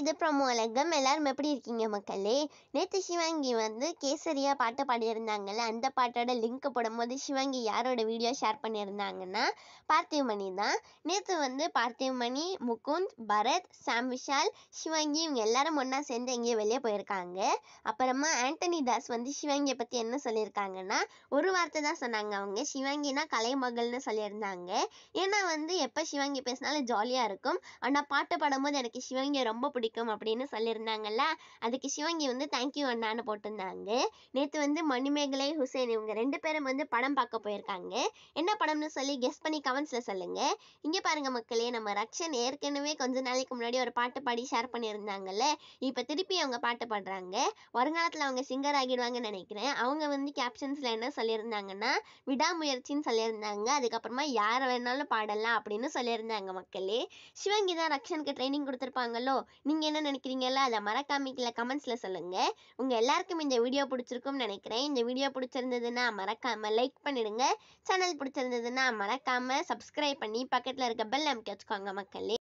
இது ப்ரமோ எல்லாரும் எப்படி இருக்கீங்க மக்களே நேற்று சிவாங்கி வந்து கேசரியா பாட்டு பாடியிருந்தாங்கல்ல அந்த பாட்டோட லிங்க் போடும்போது சிவாங்கி யாரோட வீடியோ ஷேர் பண்ணியிருந்தாங்கன்னா பார்த்திவமணி தான் நேற்று வந்து பார்த்திவமணி முகுந்த் பரத் சாம் விஷால் சிவாங்கி இவங்க எல்லாரும் ஒன்றா சேர்ந்து எங்கேயோ வெளியே போயிருக்காங்க அப்புறமா ஆண்டனி தாஸ் வந்து சிவாங்கியை பற்றி என்ன சொல்லியிருக்காங்கன்னா ஒரு வார்த்தை தான் சொன்னாங்க அவங்க சிவாங்கினா கலைமகள்னு சொல்லியிருந்தாங்க ஏன்னா வந்து எப்போ சிவாங்கி பேசினாலும் ஜாலியாக இருக்கும் ஆனால் பாட்டு பாடும்போது எனக்கு சிவாங்கியை ரொம்ப பிடிக்கும் பிடிக்கும் அப்படின்னு சொல்லியிருந்தாங்கல்ல அதுக்கு சிவங்கி வந்து தேங்க்யூ அண்ணான்னு போட்டிருந்தாங்க நேற்று வந்து மணிமேகலை ஹுசேன் இவங்க ரெண்டு பேரும் வந்து படம் பார்க்க போயிருக்காங்க என்ன படம்னு சொல்லி கெஸ் பண்ணி கமெண்ட்ஸில் சொல்லுங்கள் இங்கே பாருங்கள் மக்களே நம்ம ரக்ஷன் ஏற்கனவே கொஞ்ச நாளைக்கு முன்னாடி ஒரு பாட்டு பாடி ஷேர் பண்ணியிருந்தாங்கல்ல இப்போ திருப்பி அவங்க பாட்டு பாடுறாங்க வருங்காலத்தில் அவங்க சிங்கர் ஆகிடுவாங்கன்னு நினைக்கிறேன் அவங்க வந்து கேப்ஷன்ஸில் என்ன சொல்லியிருந்தாங்கன்னா விடாமுயற்சின்னு சொல்லியிருந்தாங்க அதுக்கப்புறமா யாரை வேணாலும் பாடலாம் அப்படின்னு சொல்லியிருந்தாங்க மக்களே சிவங்கி தான் ரக்ஷனுக்கு ட்ரைனிங் கொடுத்துருப்பாங்களோ நீ நீங்கள் என்ன நினைக்கிறீங்களோ அதை மறக்காம கீழே கமெண்ட்ஸில் சொல்லுங்கள் உங்கள் எல்லாருக்கும் இந்த வீடியோ பிடிச்சிருக்கும்னு நினைக்கிறேன் இந்த வீடியோ பிடிச்சிருந்ததுன்னா மறக்காமல் லைக் பண்ணிடுங்க சேனல் பிடிச்சிருந்ததுன்னா மறக்காமல் சப்ஸ்கிரைப் பண்ணி பக்கத்தில் இருக்க பெல் அமைக்க வச்சுக்கோங்க மக்களே